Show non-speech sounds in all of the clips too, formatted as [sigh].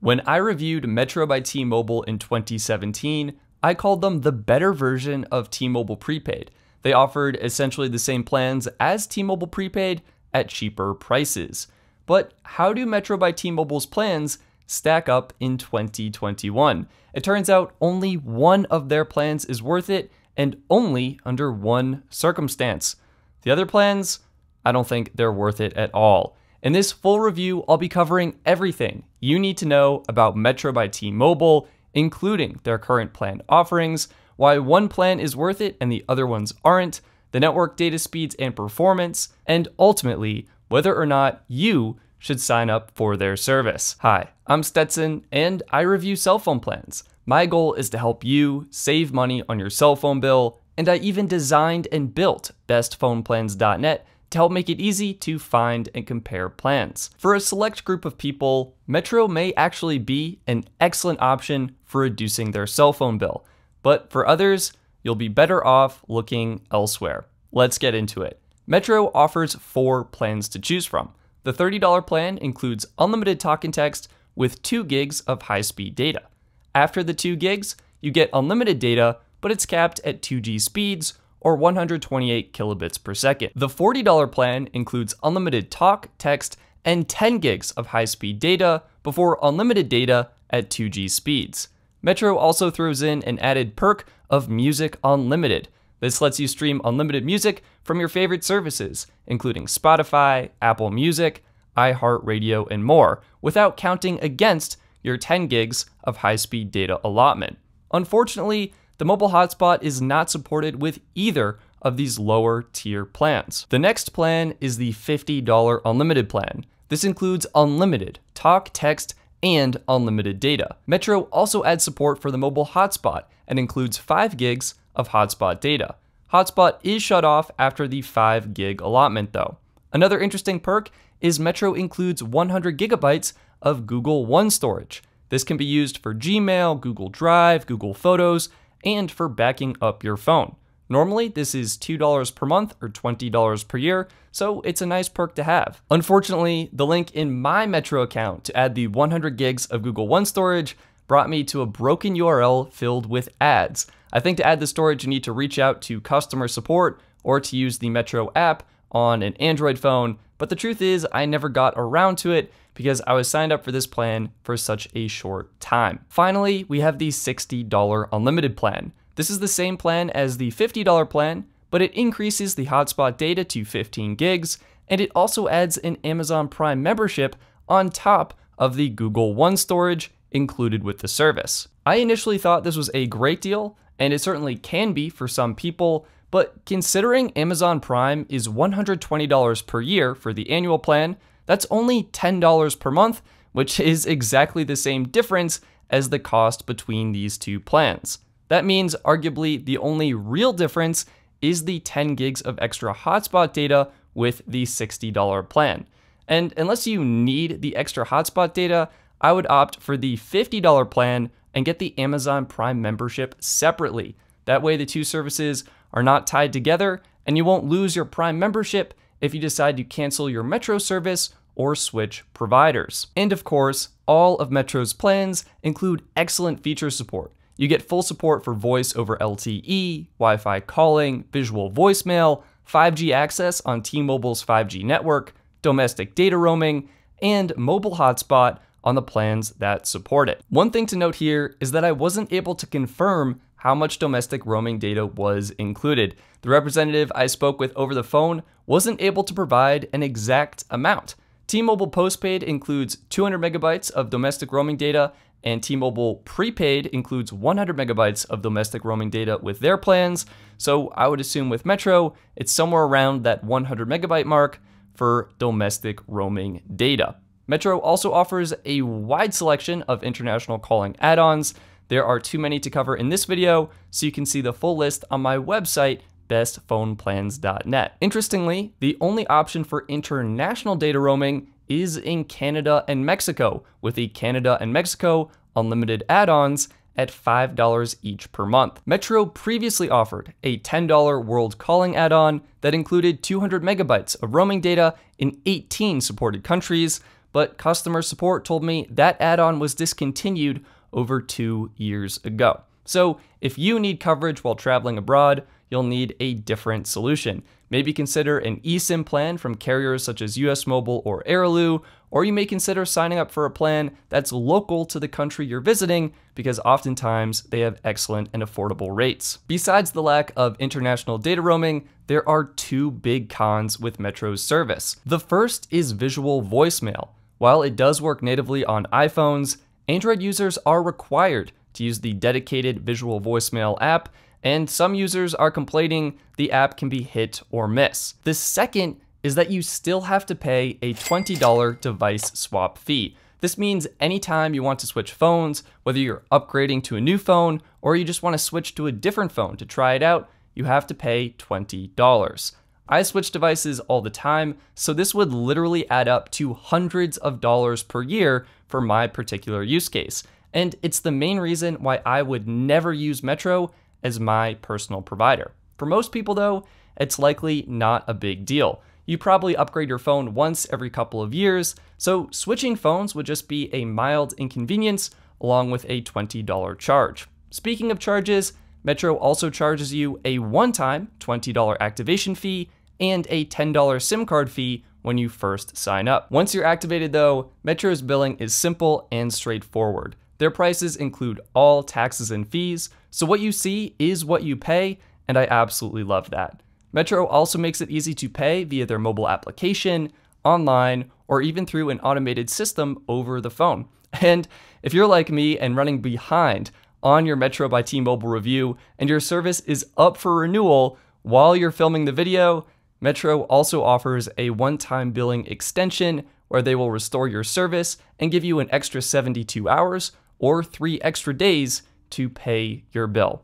When I reviewed Metro by T Mobile in 2017, I called them the better version of T Mobile Prepaid. They offered essentially the same plans as T Mobile Prepaid at cheaper prices. But how do Metro by T Mobile's plans stack up in 2021? It turns out only one of their plans is worth it, and only under one circumstance. The other plans, I don't think they're worth it at all. In this full review, I'll be covering everything you need to know about Metro by T-Mobile, including their current plan offerings, why one plan is worth it and the other ones aren't, the network data speeds and performance, and ultimately, whether or not you should sign up for their service. Hi, I'm Stetson, and I review cell phone plans. My goal is to help you save money on your cell phone bill, and I even designed and built bestphoneplans.net to help make it easy to find and compare plans. For a select group of people, Metro may actually be an excellent option for reducing their cell phone bill, but for others, you'll be better off looking elsewhere. Let's get into it. Metro offers four plans to choose from. The $30 plan includes unlimited talk and text with 2 gigs of high speed data. After the 2 gigs, you get unlimited data, but it's capped at 2G speeds or 128 kilobits per second. The $40 plan includes unlimited talk, text, and 10 gigs of high-speed data before unlimited data at 2G speeds. Metro also throws in an added perk of Music Unlimited. This lets you stream unlimited music from your favorite services, including Spotify, Apple Music, iHeartRadio, and more, without counting against your 10 gigs of high speed data allotment. Unfortunately, the mobile hotspot is not supported with either of these lower tier plans. The next plan is the $50 unlimited plan. This includes unlimited talk, text, and unlimited data. Metro also adds support for the mobile hotspot and includes 5 gigs of hotspot data. Hotspot is shut off after the 5 gig allotment though. Another interesting perk is Metro includes 100 gigabytes of Google One storage. This can be used for Gmail, Google Drive, Google Photos, and for backing up your phone. Normally, this is $2 per month or $20 per year, so it's a nice perk to have. Unfortunately, the link in my Metro account to add the 100 gigs of Google One storage brought me to a broken URL filled with ads. I think to add the storage, you need to reach out to customer support or to use the Metro app on an Android phone but the truth is, I never got around to it because I was signed up for this plan for such a short time. Finally, we have the $60 unlimited plan. This is the same plan as the $50 plan, but it increases the hotspot data to 15 gigs, and it also adds an Amazon Prime membership on top of the Google One storage included with the service. I initially thought this was a great deal, and it certainly can be for some people, but considering Amazon Prime is $120 per year for the annual plan, that's only $10 per month, which [laughs] is exactly the same difference as the cost between these two plans. That means arguably the only real difference is the 10 gigs of extra hotspot data with the $60 plan. And unless you need the extra hotspot data, I would opt for the $50 plan and get the Amazon Prime membership separately. That way the two services are not tied together, and you won't lose your Prime membership if you decide to cancel your Metro service or switch providers. And of course, all of Metro's plans include excellent feature support. You get full support for voice over LTE, Wi Fi calling, visual voicemail, 5G access on T Mobile's 5G network, domestic data roaming, and mobile hotspot on the plans that support it. One thing to note here is that I wasn't able to confirm how much domestic roaming data was included. The representative I spoke with over the phone wasn't able to provide an exact amount. T-Mobile postpaid includes 200 megabytes of domestic roaming data and T-Mobile prepaid includes 100 megabytes of domestic roaming data with their plans. So I would assume with Metro, it's somewhere around that 100 megabyte mark for domestic roaming data. Metro also offers a wide selection of international calling add-ons, there are too many to cover in this video, so you can see the full list on my website, bestphoneplans.net. Interestingly, the only option for international data roaming is in Canada and Mexico, with the Canada and Mexico unlimited add-ons at $5 each per month. Metro previously offered a $10 world calling add-on that included 200 megabytes of roaming data in 18 supported countries, but customer support told me that add-on was discontinued over two years ago. So if you need coverage while traveling abroad, you'll need a different solution. Maybe consider an eSIM plan from carriers such as US Mobile or Airlu, or you may consider signing up for a plan that's local to the country you're visiting because oftentimes they have excellent and affordable rates. Besides the lack of international data roaming, there are two big cons with Metro's service. The first is visual voicemail. While it does work natively on iPhones, Android users are required to use the dedicated visual voicemail app, and some users are complaining the app can be hit or miss. The second is that you still have to pay a $20 device swap fee. This means anytime you want to switch phones, whether you're upgrading to a new phone or you just want to switch to a different phone to try it out, you have to pay $20. I switch devices all the time, so this would literally add up to hundreds of dollars per year for my particular use case. And it's the main reason why I would never use Metro as my personal provider. For most people, though, it's likely not a big deal. You probably upgrade your phone once every couple of years, so switching phones would just be a mild inconvenience along with a $20 charge. Speaking of charges, Metro also charges you a one time $20 activation fee and a $10 SIM card fee when you first sign up. Once you're activated though, Metro's billing is simple and straightforward. Their prices include all taxes and fees, so what you see is what you pay, and I absolutely love that. Metro also makes it easy to pay via their mobile application, online, or even through an automated system over the phone. [laughs] And if you're like me and running behind on your Metro by T-Mobile review and your service is up for renewal while you're filming the video, Metro also offers a one time billing extension where they will restore your service and give you an extra 72 hours or three extra days to pay your bill.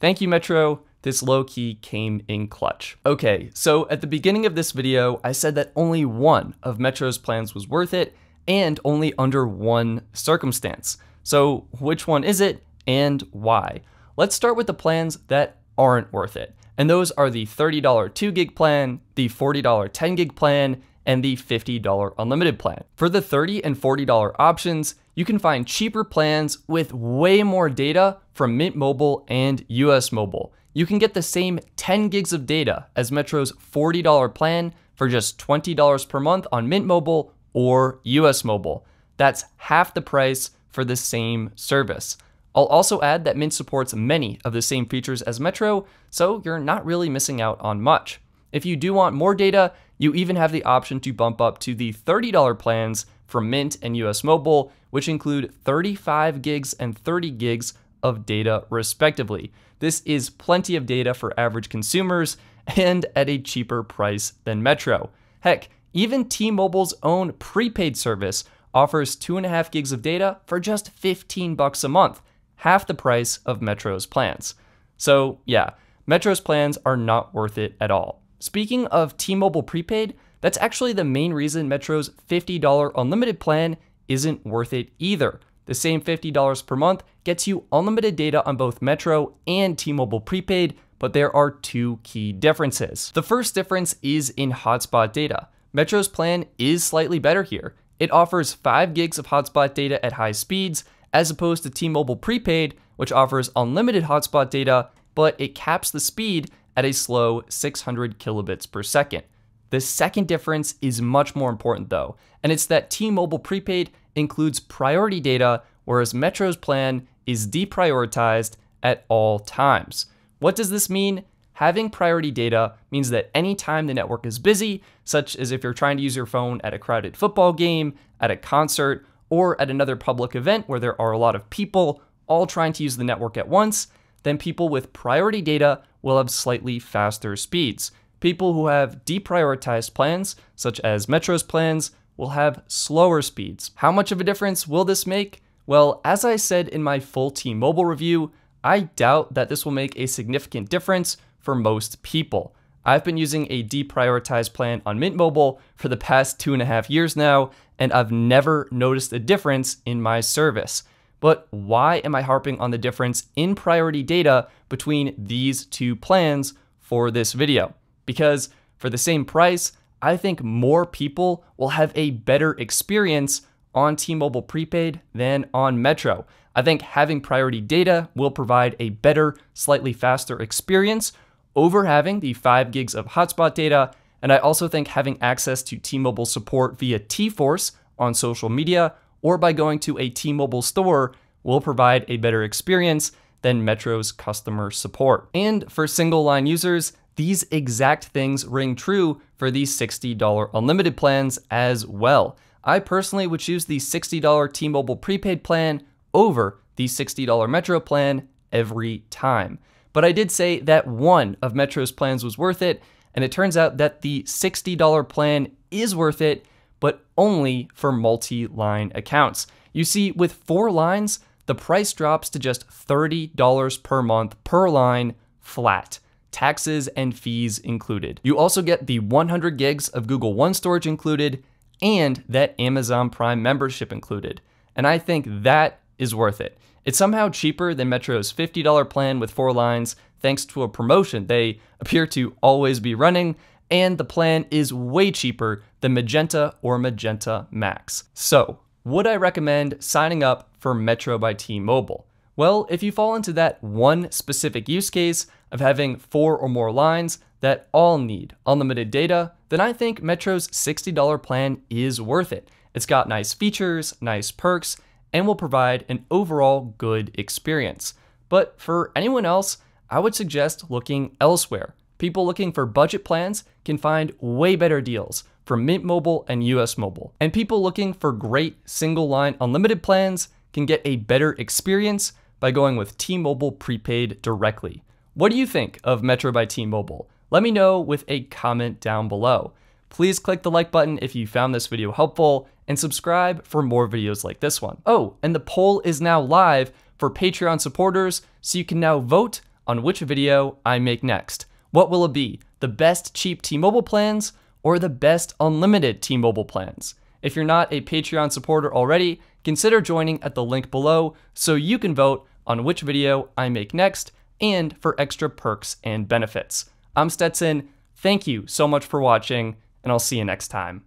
Thank you, Metro. This low key came in clutch. Okay, so at the beginning of this video, I said that only one of Metro's plans was worth it and only under one circumstance. So, which one is it and why? Let's start with the plans that aren't worth it. And those are the $30 2 gig plan, the $40 10 gig plan, and the $50 unlimited plan. For the $30 and $40 options, you can find cheaper plans with way more data from Mint Mobile and US Mobile. You can get the same 10 gigs of data as Metro's $40 plan for just $20 per month on Mint Mobile or US Mobile. That's half the price for the same service. I'll also add that Mint supports many of the same features as Metro, so you're not really missing out on much. If you do want more data, you even have the option to bump up to the $30 plans from Mint and US Mobile, which include 35 gigs and 30 gigs of data respectively. This is plenty of data for average consumers and at a cheaper price than Metro. Heck, even T Mobile's own prepaid service offers 2.5 gigs of data for just 15 bucks a month half the price of Metro's plans. So, yeah, Metro's plans are not worth it at all. Speaking of T Mobile prepaid, that's actually the main reason Metro's $50 unlimited plan isn't worth it either. The same $50 per month gets you unlimited data on both Metro and T Mobile prepaid, but there are two key differences. The first difference is in hotspot data. Metro's plan is slightly better here. It offers 5 gigs of hotspot data at high speeds as opposed to T-Mobile Prepaid, which offers unlimited hotspot data, but it caps the speed at a slow 600 kilobits per second. The second difference is much more important though, and it's that T-Mobile Prepaid includes priority data, whereas Metro's plan is deprioritized at all times. What does this mean? Having priority data means that anytime the network is busy, such as if you're trying to use your phone at a crowded football game, at a concert, or at another public event where there are a lot of people all trying to use the network at once, then people with priority data will have slightly faster speeds. People who have deprioritized plans, such as Metro's plans, will have slower speeds. How much of a difference will this make? Well, as I said in my full T-Mobile review, I doubt that this will make a significant difference for most people. I've been using a deprioritized plan on Mint Mobile for the past two and a half years now, and I've never noticed a difference in my service. But why am I harping on the difference in priority data between these two plans for this video? Because for the same price, I think more people will have a better experience on T Mobile prepaid than on Metro. I think having priority data will provide a better, slightly faster experience over having the 5 gigs of hotspot data, and I also think having access to T-Mobile support via T-Force on social media or by going to a T-Mobile store will provide a better experience than Metro's customer support. And for single line users, these exact things ring true for the $60 unlimited plans as well. I personally would choose the $60 T-Mobile prepaid plan over the $60 Metro plan every time. But I did say that one of Metro's plans was worth it, and it turns out that the $60 plan is worth it, but only for multi line accounts. You see, with four lines, the price drops to just $30 per month per line flat, taxes and fees included. You also get the 100 gigs of Google One storage included and that Amazon Prime membership included. And I think that is worth it. It's somehow cheaper than Metro's $50 plan with four lines, thanks to a promotion they appear to always be running, and the plan is way cheaper than Magenta or Magenta Max. So, would I recommend signing up for Metro by T Mobile? Well, if you fall into that one specific use case of having four or more lines that all need unlimited data, then I think Metro's $60 plan is worth it. It's got nice features, nice perks, and will provide an overall good experience. But for anyone else, I would suggest looking elsewhere. People looking for budget plans can find way better deals from Mint Mobile and US Mobile. And people looking for great single line unlimited plans can get a better experience by going with T Mobile prepaid directly. What do you think of Metro by T Mobile? Let me know with a comment down below. Please click the like button if you found this video helpful, and subscribe for more videos like this one. Oh, and the poll is now live for Patreon supporters, so you can now vote on which video I make next. What will it be? The best cheap T-Mobile plans or the best unlimited T-Mobile plans? If you're not a Patreon supporter already, consider joining at the link below so you can vote on which video I make next and for extra perks and benefits. I'm Stetson. Thank you so much for watching, and I'll see you next time.